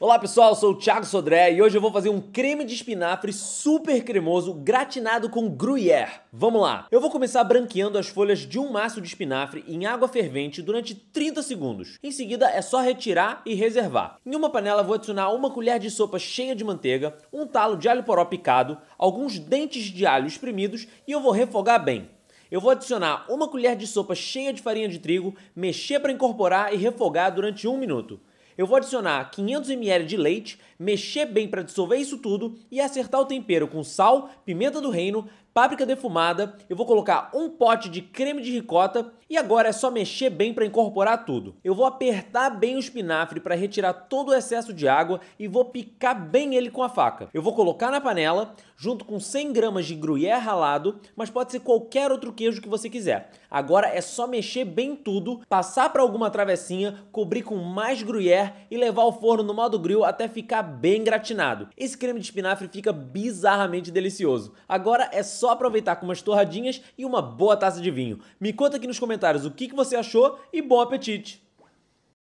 Olá pessoal, eu sou o Thiago Sodré e hoje eu vou fazer um creme de espinafre super cremoso gratinado com gruyère. Vamos lá! Eu vou começar branqueando as folhas de um maço de espinafre em água fervente durante 30 segundos. Em seguida é só retirar e reservar. Em uma panela vou adicionar uma colher de sopa cheia de manteiga, um talo de alho poró picado, alguns dentes de alho espremidos e eu vou refogar bem. Eu vou adicionar uma colher de sopa cheia de farinha de trigo, mexer para incorporar e refogar durante um minuto. Eu vou adicionar 500 ml de leite, mexer bem para dissolver isso tudo e acertar o tempero com sal, pimenta do reino, páprica defumada, eu vou colocar um pote de creme de ricota e agora é só mexer bem para incorporar tudo. Eu vou apertar bem o espinafre para retirar todo o excesso de água e vou picar bem ele com a faca. Eu vou colocar na panela junto com 100 gramas de gruyère ralado, mas pode ser qualquer outro queijo que você quiser. Agora é só mexer bem tudo, passar para alguma travessinha, cobrir com mais gruyère colher e levar ao forno no modo grill até ficar bem gratinado. Esse creme de espinafre fica bizarramente delicioso. Agora é só aproveitar com umas torradinhas e uma boa taça de vinho. Me conta aqui nos comentários o que, que você achou e bom apetite!